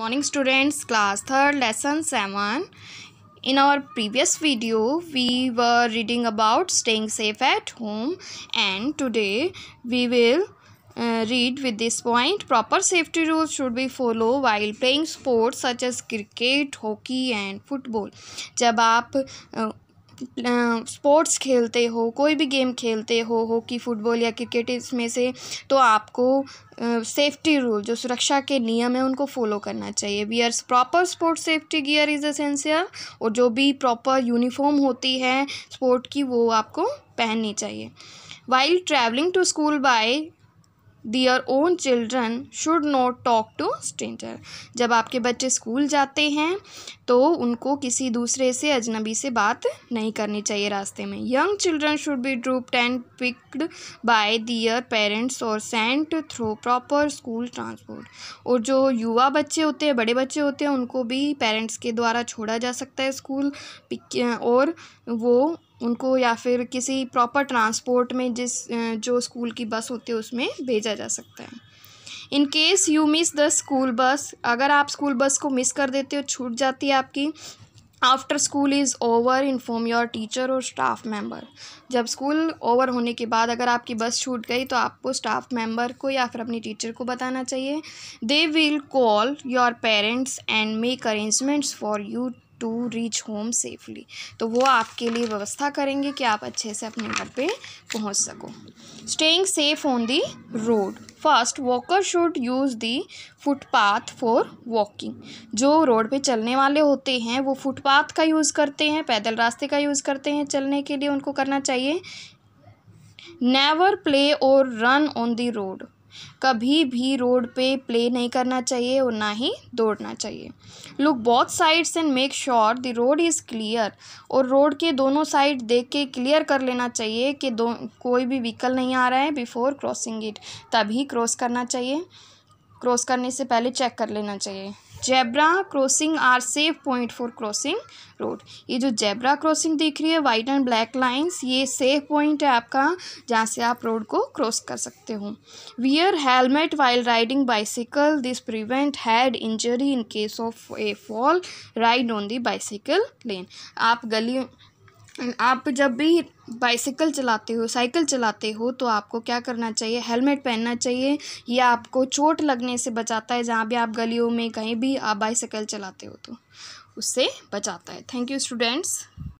morning students class third lesson 7 in our previous video we were reading about staying safe at home and today we will uh, read with this point proper safety rules should be follow while playing sports such as cricket hockey and football जब आप sports खेलते हो कोई भी game खेलते हो hockey football या cricket इसमें से तो आपको सेफ्टी रूल जो सुरक्षा के नियम है उनको फॉलो करना चाहिए are proper sports safety gear is essential और जो भी प्रॉपर यूनिफॉर्म होती है स्पोर्ट की वो आपको पहननी चाहिए while travelling to school by their own children should not talk to stranger जब आपके बच्चे स्कूल जाते हैं तो उनको किसी दूसरे से अजनबी से बात नहीं करनी चाहिए रास्ते में young children should be dropped and picked by their parents or sent through proper school transport और जो युवा बच्चे होते हैं बड़े बच्चे होते हैं उनको भी पेरेंट्स के द्वारा छोड़ा जा सकता है स्कूल और वो उनको या फिर किसी प्रॉपर ट्रांसपोर्ट में जिस जो स्कूल की बस होती है उसमें भेजा जा सकता है in case you miss the school bus अगर आप स्कूल बस को मिस कर देते हो छूट जाती है आपकी after school is over inform your teacher or staff member जब स्कूल ओवर होने के बाद अगर आपकी बस छूट गई तो आपको स्टाफ मेंबर को या फिर अपनी टीचर को बताना चाहिए they will call your parents and make arrangements for you to reach home safely तो वो आपके लिए व्यवस्था करेंगे कि आप अच्छे से अपने घर पे पहुंच सको staying safe on the road first walker should use the footpath for walking जो रोड पे चलने वाले होते हैं वो फुटपाथ का यूज़ करते हैं पैदल रास्ते का यूज़ करते हैं चलने के लिए उनको करना चाहिए never play or run on the road कभी भी रोड पे प्ले नहीं करना चाहिए और ना ही दौड़ना चाहिए look both sides and make sure the road is clear और रोड के दोनों साइड देख के क्लियर कर लेना चाहिए कि दो कोई भी व्हीकल नहीं आ रहा है बिफोर क्रॉसिंग इट तभी क्रॉस करना चाहिए क्रॉस करने से पहले चेक कर लेना चाहिए zebra crossing are safe point for crossing road ये जो जेब्रा क्रॉसिंग दिख रही है वाइट एंड ब्लैक लाइंस ये सेफ पॉइंट है आपका जहाँ से आप रोड को क्रॉस कर सकते हो wear helmet while riding bicycle this prevent head injury in case of a fall ride on the bicycle lane आप गली आप जब भी बाइसिकल चलाते हो साइकिल चलाते हो तो आपको क्या करना चाहिए हेलमेट पहनना चाहिए यह आपको चोट लगने से बचाता है जहाँ भी आप गलियों में कहीं भी आप बाइसिकल चलाते हो तो उससे बचाता है थैंक यू स्टूडेंट्स